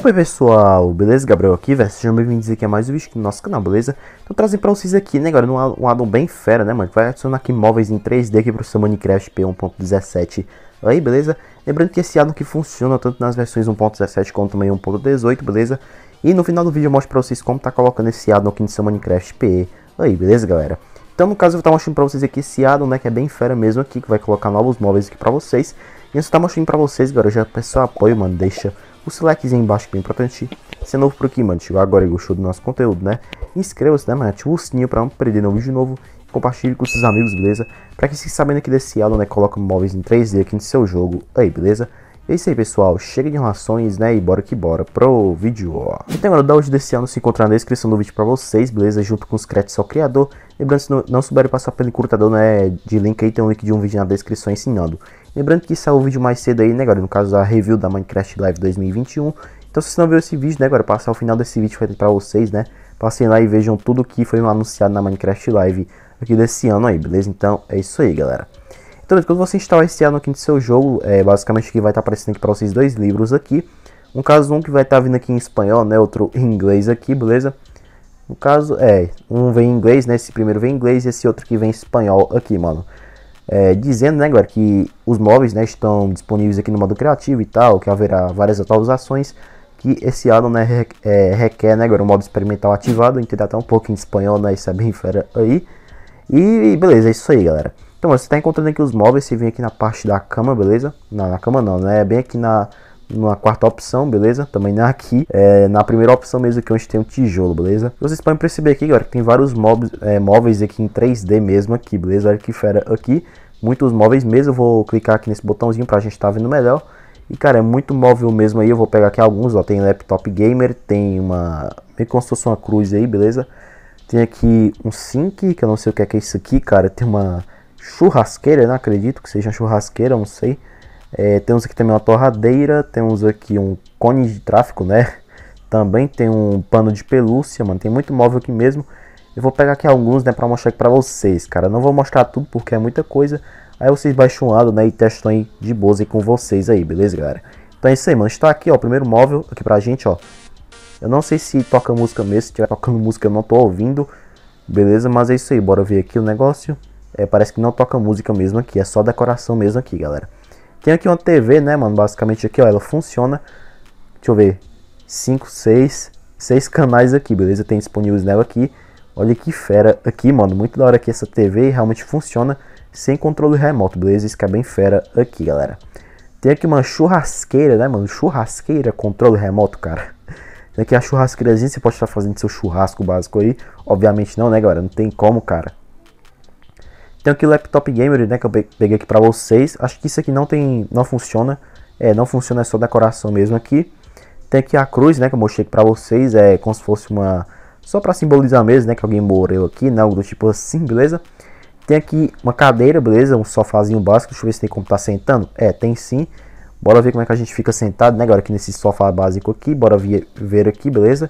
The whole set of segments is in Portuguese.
Opa pessoal, beleza? Gabriel aqui, velho. Sejam bem-vindos aqui a mais um vídeo aqui no nosso canal, beleza? Então trazendo pra vocês aqui, né, galera, um, um addon bem fera, né, mano? Vai adicionar aqui móveis em 3D aqui pro seu Minecraft P1.17 aí, beleza? Lembrando que esse addon que funciona tanto nas versões 1.17 quanto também 1.18, beleza? E no final do vídeo eu mostro pra vocês como tá colocando esse addon aqui no seu Minecraft PE aí, beleza, galera? Então, no caso, eu vou estar tá mostrando pra vocês aqui esse addon, né, que é bem fera mesmo aqui, que vai colocar novos móveis aqui pra vocês. E eu só tá mostrando pra vocês, galera, já pessoal apoio, mano, deixa o selectzinho embaixo que é bem importante. Se é novo por aqui, mano, chegou agora e gostou do nosso conteúdo, né? Inscreva-se, né, mano? Ativa o sininho pra não perder nenhum vídeo novo. Compartilhe com seus amigos, beleza? Pra que se sabendo aqui desse lado né, coloca móveis em 3D aqui no seu jogo aí, beleza? É isso aí, pessoal. Chega de enrolações, né? E bora que bora pro vídeo. Ó. Então, galera, o download desse ano se encontra na descrição do vídeo pra vocês, beleza? Junto com os créditos ao criador. Lembrando, se não, não souberem passar pelo encurtador, né? De link aí, tem um link de um vídeo na descrição ensinando. Lembrando que saiu o vídeo mais cedo aí, né, galera? No caso, a review da Minecraft Live 2021. Então, se vocês não viram esse vídeo, né, galera? Passar o final desse vídeo vai pra vocês, né? Passem lá e vejam tudo que foi anunciado na Minecraft Live aqui desse ano aí, beleza? Então, é isso aí, galera. Tanto quando você instalar esse ano aqui no seu jogo, é, basicamente que vai estar tá aparecendo aqui para vocês dois livros aqui. Um caso, um que vai estar tá vindo aqui em espanhol, né? Outro em inglês aqui, beleza? No caso, é, um vem em inglês, né? Esse primeiro vem em inglês e esse outro que vem em espanhol aqui, mano. É, dizendo, né, galera, que os móveis, né, estão disponíveis aqui no modo criativo e tal, que haverá várias atualizações que esse ano né, é, requer, né, agora um modo experimental ativado, entender até um pouco em espanhol, né, isso é bem fera aí. E beleza, é isso aí, galera. Então, você está encontrando aqui os móveis, você vem aqui na parte da cama, beleza? Não, na cama não, né? É bem aqui na, na quarta opção, beleza? Também na aqui, é, na primeira opção mesmo que é onde tem um tijolo, beleza? Vocês podem perceber aqui, galera, que tem vários móveis, é, móveis aqui em 3D mesmo aqui, beleza? Olha que fera aqui, muitos móveis mesmo, eu vou clicar aqui nesse botãozinho para a gente estar tá vendo melhor. E, cara, é muito móvel mesmo aí, eu vou pegar aqui alguns, ó, tem laptop gamer, tem uma, meio como se uma cruz aí, beleza? Tem aqui um sync, que eu não sei o que é, que é isso aqui, cara, tem uma churrasqueira, não acredito que seja churrasqueira, não sei. É, temos aqui também uma torradeira, temos aqui um cone de tráfego, né? Também tem um pano de pelúcia, mano, tem muito móvel aqui mesmo. Eu vou pegar aqui alguns, né, pra mostrar aqui pra vocês, cara. Não vou mostrar tudo porque é muita coisa. Aí vocês baixam um lado, né, e testam aí de boas aí com vocês aí, beleza, galera? Então é isso aí, mano. Está aqui, ó, o primeiro móvel aqui pra gente, ó. Eu não sei se toca música mesmo, se tiver tocando música eu não tô ouvindo. Beleza, mas é isso aí. Bora ver aqui o negócio. É, parece que não toca música mesmo aqui, é só decoração mesmo aqui, galera. Tem aqui uma TV, né, mano? Basicamente aqui, ó, ela funciona. Deixa eu ver. 5, 6, 6 canais aqui, beleza? Tem disponíveis nela aqui. Olha que fera aqui, mano. Muito da hora que essa TV realmente funciona sem controle remoto, beleza? Isso que é bem fera aqui, galera. Tem aqui uma churrasqueira, né, mano? Churrasqueira, controle remoto, cara. Tem aqui a churrasqueirazinha, você pode estar fazendo seu churrasco básico aí. Obviamente não, né, galera? Não tem como, cara. Tem aqui Laptop Gamer, né, que eu peguei aqui para vocês. Acho que isso aqui não tem, não funciona. É, não funciona, é só decoração mesmo aqui. Tem aqui a cruz, né, que eu mostrei aqui pra vocês. É como se fosse uma... Só para simbolizar mesmo, né, que alguém morreu aqui, né, algo do tipo assim, beleza? Tem aqui uma cadeira, beleza? Um sofazinho básico. Deixa eu ver se tem como tá sentando. É, tem sim. Bora ver como é que a gente fica sentado, né, agora Aqui nesse sofá básico aqui. Bora ver, ver aqui, beleza?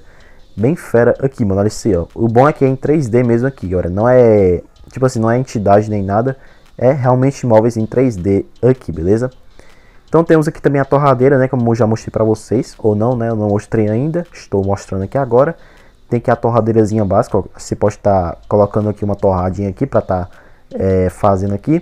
Bem fera aqui, mano. Olha isso aí, ó. O bom é que é em 3D mesmo aqui, galera. Não é tipo assim, não é entidade nem nada, é realmente móveis em 3D aqui, beleza? Então temos aqui também a torradeira, né, como eu já mostrei para vocês, ou não, né, eu não mostrei ainda, estou mostrando aqui agora. Tem que a torradeirazinha básica, você pode estar tá colocando aqui uma torradinha aqui para estar tá, é, fazendo aqui.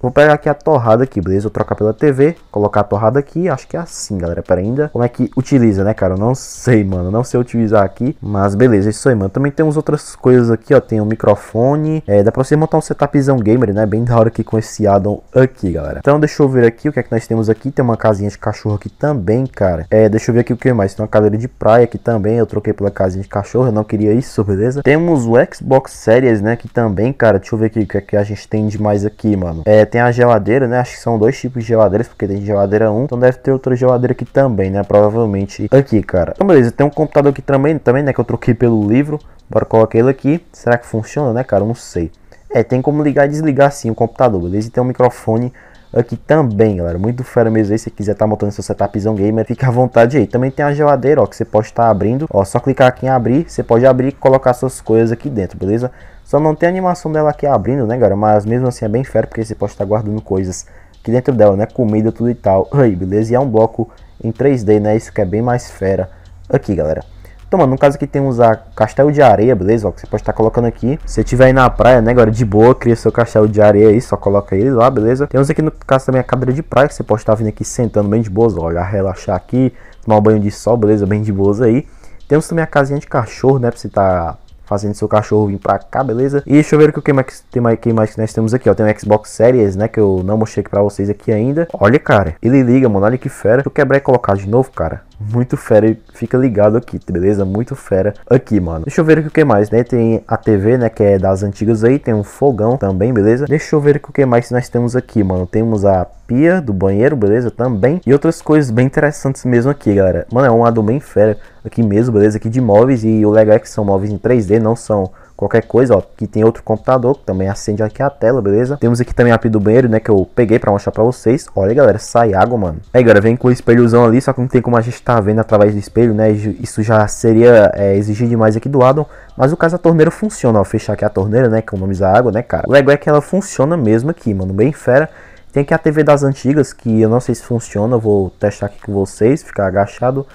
Vou pegar aqui a torrada aqui, beleza? Vou trocar pela TV, colocar a torrada aqui, acho que é assim, galera. Pera ainda, como é que utiliza, né, cara? Eu não sei, mano, não sei utilizar aqui, mas beleza, é isso aí, mano. Também temos outras coisas aqui, ó, tem um microfone, é, dá pra você montar um setupzão gamer, né? Bem da hora aqui com esse addon aqui, galera. Então, deixa eu ver aqui o que é que nós temos aqui, tem uma casinha de cachorro aqui também, cara. É, deixa eu ver aqui o que mais, tem uma cadeira de praia aqui também, eu troquei pela casinha de cachorro, eu não queria isso, beleza? Temos o Xbox Series, né, aqui também, cara. Deixa eu ver aqui o que, é que a gente tem de mais aqui, mano. É, tem a geladeira, né? Acho que são dois tipos de geladeiras, porque tem geladeira 1, então deve ter outra geladeira aqui também, né? Provavelmente aqui, cara. Então, beleza, tem um computador aqui também, também, né? Que eu troquei pelo livro. Bora colocar ele aqui. Será que funciona, né, cara? não sei. É, tem como ligar e desligar sim o computador, beleza? E tem um microfone aqui também, galera. Muito fera mesmo aí. Se quiser estar tá montando seu setupzão gamer, fica à vontade aí. Também tem a geladeira, ó, que você pode estar tá abrindo. Ó, só clicar aqui em abrir, você pode abrir e colocar suas coisas aqui dentro, beleza? Só não tem animação dela aqui abrindo, né, galera? Mas mesmo assim é bem fera, porque você pode estar tá guardando coisas aqui dentro dela, né? Comida, tudo e tal. Aí, beleza? E é um bloco em 3D, né? Isso que é bem mais fera aqui, galera. Então, mano, no caso aqui temos a castelo de areia, beleza? Ó, que você pode estar colocando aqui. Se você estiver aí na praia, né, Agora de boa, cria seu castelo de areia aí, só coloca ele lá, beleza? Temos aqui no caso também a cadeira de praia, que você pode estar vindo aqui sentando bem de boas, ó, relaxar aqui, tomar um banho de sol, beleza? Bem de boas aí. Temos também a casinha de cachorro, né, pra você estar... Tá fazendo seu cachorro vir pra cá, beleza? E deixa eu ver o que mais, tem mais, que mais nós temos aqui, ó. Tem um Xbox Series, né? Que eu não mostrei aqui pra vocês aqui ainda. Olha, cara. Ele liga, mano. Olha que fera. Deixa eu quebrar e colocar de novo, cara. Muito fera e fica ligado aqui, beleza? Muito fera aqui, mano. Deixa eu ver aqui o que mais, né? Tem a TV, né? Que é das antigas aí. Tem um fogão também, beleza? Deixa eu ver aqui o que mais nós temos aqui, mano. Temos a pia do banheiro, beleza? Também. E outras coisas bem interessantes mesmo aqui, galera. Mano, é um lado bem fera aqui mesmo, beleza? Aqui de móveis. E o legal é que são móveis em 3D, não são qualquer coisa, ó, que tem outro computador, que também acende aqui a tela, beleza? Temos aqui também a pia do banheiro, né, que eu peguei pra mostrar pra vocês. Olha aí, galera, sai água, mano. Aí, é, galera, vem com o espelhozão ali, só que não tem como a gente tá vendo através do espelho, né, isso já seria é, exigir demais aqui do Adam, mas o caso a torneira funciona, ó, fechar aqui a torneira, né, Que economizar água, né, cara. O legal é que ela funciona mesmo aqui, mano, bem fera. Tem aqui a TV das antigas, que eu não sei se funciona, eu vou testar aqui com vocês, ficar agachado.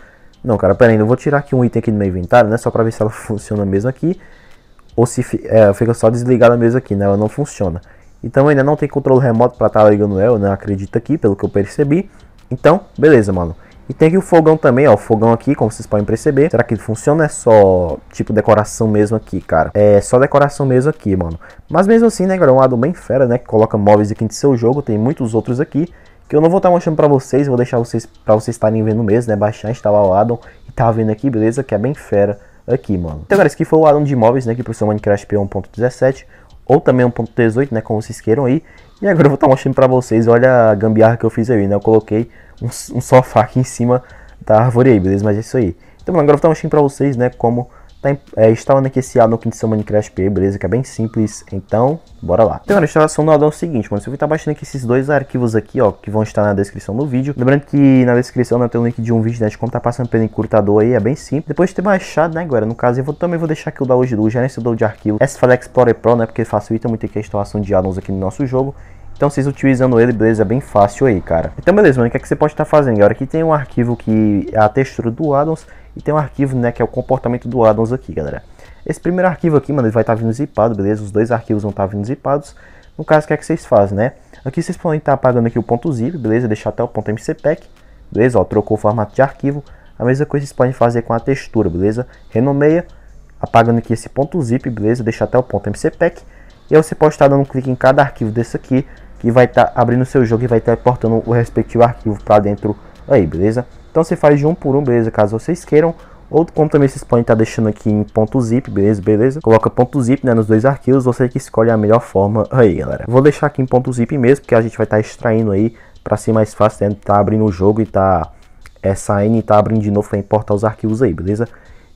Não, cara, pera aí, eu vou tirar aqui um item aqui do meu inventário, né, só pra ver se ela funciona mesmo aqui ou se é, fica só desligada mesmo aqui, né? Ela não funciona. Então né, ainda não tem controle remoto para estar tá ligando ela, né? Acredito aqui, pelo que eu percebi. Então, beleza, mano. E tem aqui o fogão também, ó. O fogão aqui, como vocês podem perceber. Será que funciona? É só, tipo, decoração mesmo aqui, cara. É só decoração mesmo aqui, mano. Mas mesmo assim, né, galera? é um lado bem fera, né? Que coloca móveis aqui no seu jogo. Tem muitos outros aqui. Que eu não vou estar tá mostrando pra vocês. Vou deixar vocês, pra vocês estarem vendo mesmo, né? Baixar, instalar o addon. E tá vendo aqui, beleza? Que é bem fera aqui, mano. Então, galera, esse aqui foi o Adam de imóveis, né, Que por ser Minecraft P1.17 ou também 1.18, né, como vocês queiram aí. E agora eu vou estar tá mostrando pra vocês, olha a gambiarra que eu fiz aí, né, eu coloquei um, um sofá aqui em cima da árvore aí, beleza? Mas é isso aí. Então, agora eu vou estar tá mostrando pra vocês, né, como Tá, é, instalando aqui esse addon aqui de seu Minecraft P, beleza? Que é bem simples, então bora lá. Então, a instalação do addon é o seguinte, mano, você vai estar baixando aqui esses dois arquivos aqui, ó, que vão estar na descrição do vídeo. Lembrando que na descrição né, tem um link de um vídeo, né, de como tá passando pelo encurtador aí, é bem simples. Depois de ter baixado, né, agora, no caso, eu vou, também vou deixar aqui o download do gerenciador de arquivo, s File Explorer Pro, né, porque facilita muito aqui a instalação de addons aqui no nosso jogo. Então vocês utilizando ele, beleza, é bem fácil aí, cara. Então beleza, mano, o que, é que você pode estar tá fazendo? Agora aqui tem um arquivo que é a textura do Addons e tem um arquivo, né, que é o comportamento do Addons aqui, galera. Esse primeiro arquivo aqui, mano, ele vai estar tá vindo zipado, beleza? Os dois arquivos vão estar tá vindo zipados. No caso, o que é que vocês fazem, né? Aqui vocês podem estar tá apagando aqui o ponto .zip, beleza? Deixar até o ponto mcpack, beleza? Ó, trocou o formato de arquivo. A mesma coisa vocês podem fazer com a textura, beleza? Renomeia, apagando aqui esse ponto .zip, beleza? Deixar até o ponto mcpack. E aí você pode estar tá dando um clique em cada arquivo desse aqui que vai estar tá abrindo seu jogo e vai estar tá portando o respectivo arquivo para dentro aí, beleza? Então você faz de um por um, beleza? Caso vocês queiram. Ou como também vocês podem estar tá deixando aqui em ponto .zip, beleza? Beleza? Coloca ponto .zip né, nos dois arquivos, você que escolhe a melhor forma aí, galera. Vou deixar aqui em ponto .zip mesmo, porque a gente vai estar tá extraindo aí para ser mais fácil, né? Tá abrindo o jogo e tá essa N tá abrindo de novo para importar os arquivos aí, beleza?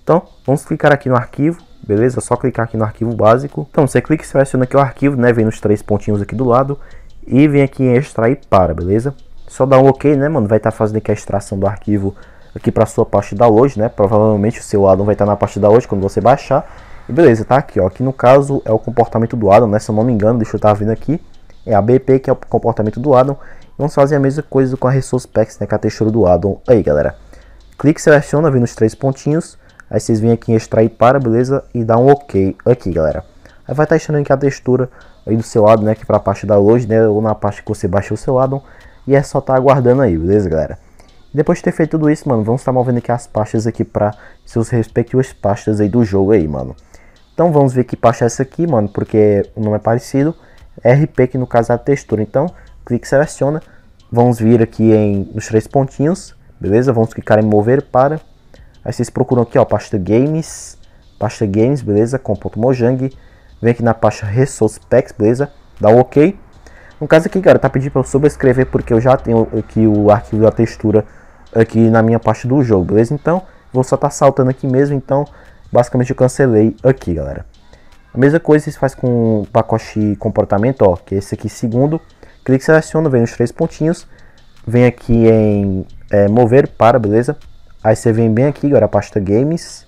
Então, vamos clicar aqui no arquivo, beleza? É só clicar aqui no arquivo básico. Então, você clica e seleciona aqui o arquivo, né? Vem nos três pontinhos aqui do lado e vem aqui em extrair para, beleza? Só dá um ok, né, mano? Vai estar tá fazendo aqui a extração do arquivo aqui para sua pasta da hoje, né? Provavelmente o seu addon vai estar tá na pasta da hoje quando você baixar. E beleza, tá aqui, ó. Aqui no caso é o comportamento do addon, né? Se eu não me engano, deixa eu estar tá vendo aqui. É a BP que é o comportamento do addon. Vamos fazer a mesma coisa com a Resource Packs, né? Com a textura do addon. Aí, galera. Clique, seleciona, vem nos três pontinhos. Aí vocês vêm aqui em extrair para, beleza? E dá um ok aqui, galera. Aí vai estar tá extraindo aqui a textura aí do seu lado, né? Que é para a parte da hoje, né? Ou na parte que você baixou o seu lado. E é só tá aguardando aí, beleza, galera? depois de ter feito tudo isso, mano, vamos estar tá movendo aqui as pastas aqui para seus respectivos pastas aí do jogo aí, mano. Então vamos ver que pasta é essa aqui, mano, porque o nome é parecido. RP, que no caso é a textura. Então, clique seleciona. Vamos vir aqui em, nos três pontinhos, beleza? Vamos clicar em mover para. Aí vocês procuram aqui, ó, pasta games, pasta games, beleza? Com ponto Mojang. Vem aqui na pasta Resource Packs, beleza? Dá um OK. No caso aqui, cara, tá pedindo para eu subescrever porque eu já tenho aqui o arquivo da textura aqui na minha parte do jogo, beleza? Então, vou só tá saltando aqui mesmo, então basicamente eu cancelei aqui, galera. A mesma coisa se faz com o pacote comportamento, ó, que é esse aqui segundo. Clique, seleciona, vem nos três pontinhos, vem aqui em é, mover para, beleza? Aí você vem bem aqui, agora a pasta games,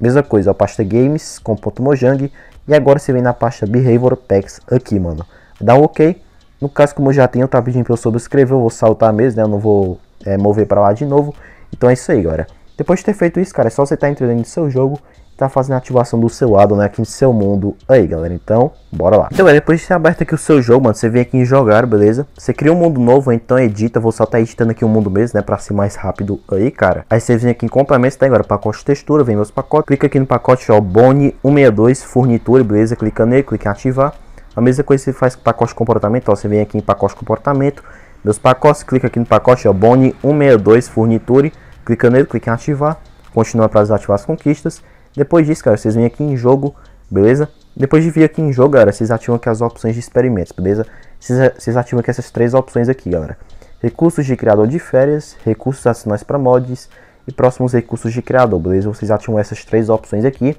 mesma coisa, a pasta games com ponto Mojang e agora você vem na pasta Behavior Packs aqui, mano. Dá um OK. No caso, como eu já tenho, tá pedindo pra eu subscrever, eu vou saltar mesmo, né? Eu não vou é, mover pra lá de novo. Então é isso aí, galera. Depois de ter feito isso, cara, é só você estar tá entrando no seu jogo está fazendo a ativação do seu addon né, aqui no seu mundo aí, galera. Então, bora lá. Então, é depois de ter aberto aqui o seu jogo, mano, você vem aqui em jogar, beleza? Você cria um mundo novo, então edita. Vou só tá editando aqui o um mundo mesmo, né, para ser mais rápido aí, cara. Aí você vem aqui em complementos, tá, agora pacote textura, vem meus pacotes. Clica aqui no pacote, ó, Bone 162, furniture, beleza? Clica nele, clica em ativar. A mesma coisa você faz com pacote comportamento, ó, você vem aqui em pacote comportamento. Meus pacotes, clica aqui no pacote, ó, Bone 162, furniture. Clica nele, clica em ativar. Continua para desativar as conquistas. Depois disso, cara, vocês vêm aqui em jogo, beleza? Depois de vir aqui em jogo, galera, vocês ativam aqui as opções de experimentos, beleza? Vocês, vocês ativam aqui essas três opções aqui, galera. Recursos de criador de férias, recursos adicionais para mods e próximos recursos de criador, beleza? Vocês ativam essas três opções aqui.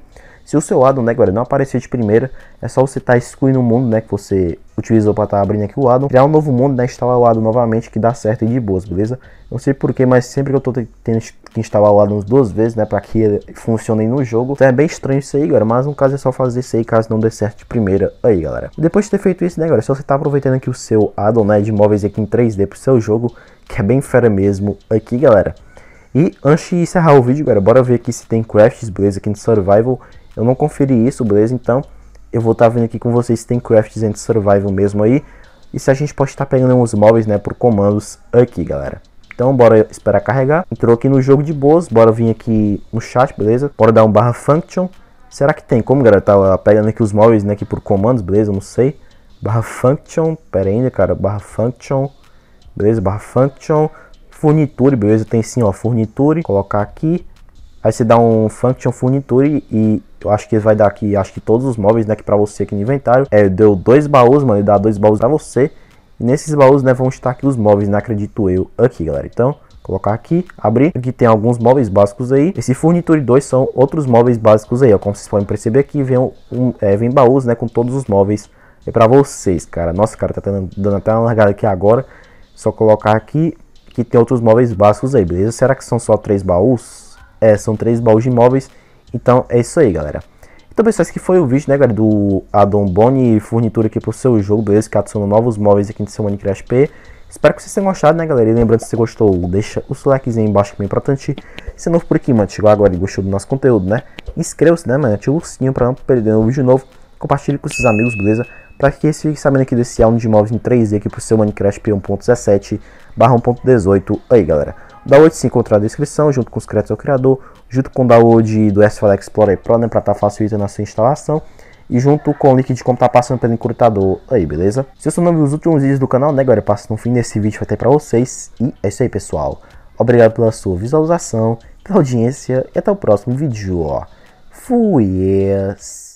Se o seu addon, né, galera, não aparecer de primeira, é só você estar tá excluindo o mundo, né, que você utilizou para estar tá abrindo aqui o addon, criar um novo mundo, né, instalar o addon novamente, que dá certo e de boas, beleza? Não sei porquê, mas sempre que eu estou tendo que instalar o addon duas vezes, né, para que ele funcione no jogo, então é bem estranho isso aí, galera, mas no caso é só fazer isso aí, caso não dê certo de primeira aí, galera. Depois de ter feito isso, né, galera, é só você tá aproveitando aqui o seu addon, né, de móveis aqui em 3D pro seu jogo, que é bem fera mesmo aqui, galera. E antes de encerrar o vídeo, galera, bora ver aqui se tem crafts, beleza, aqui no Survival. Eu não conferi isso, beleza? Então, eu vou estar tá vendo aqui com vocês se tem crafts and survival mesmo aí. E se a gente pode estar tá pegando uns móveis, né, por comandos aqui, galera. Então, bora esperar carregar. Entrou aqui no jogo de boas, bora vir aqui no chat, beleza? Bora dar um barra function. Será que tem como, galera, tá pegando aqui os móveis, né, aqui por comandos, beleza? Eu não sei. Barra function, pera ainda, cara, barra function, beleza? Barra function, furniture, beleza? Tem sim, ó, furniture, colocar aqui. Aí você dá um function furniture e eu acho que vai dar aqui, acho que todos os móveis, né, que pra você aqui no inventário. É, deu dois baús, mano, ele dá dois baús pra você. E nesses baús, né, vão estar aqui os móveis, né, acredito eu, aqui, galera. Então, colocar aqui, abrir. Aqui tem alguns móveis básicos aí. Esse Furniture 2 são outros móveis básicos aí, ó. Como vocês podem perceber aqui, vem, um, um é, vem baús, né, com todos os móveis. É pra vocês, cara. Nossa, cara, tá dando, dando até uma largada aqui agora. Só colocar aqui, que tem outros móveis básicos aí, beleza? Será que são só três baús? É, são três baús de imóveis. Então é isso aí, galera. Então, pessoal, esse que foi o vídeo, né, galera, do addon Boni Furnitura aqui pro seu jogo, beleza? Que adiciona novos móveis aqui no seu Minecraft P. Espero que vocês tenham gostado, né, galera? E lembrando, se você gostou, deixa o seu likezinho aí embaixo que é importante. Se é novo por aqui, mano, chegou agora e gostou do nosso conteúdo, né? Inscreva-se, né, mano? Ativa o sininho pra não perder um vídeo novo. Compartilhe com seus amigos, beleza? Para que vocês fiquem sabendo aqui desse álbum de imóveis em 3D aqui pro seu Minecraft P1.17 barra 1.18 aí, galera. DAO se encontrar na descrição, junto com os créditos ao criador, junto com o download do SFL Explorer Pro, né, para estar tá facilitando a sua instalação, e junto com o link de como tá passando pelo encurtador aí, beleza? Se você não viu os últimos vídeos do canal, né, agora passa no fim desse vídeo vai ter para vocês, e é isso aí, pessoal. Obrigado pela sua visualização, pela audiência, e até o próximo vídeo, ó. Fui!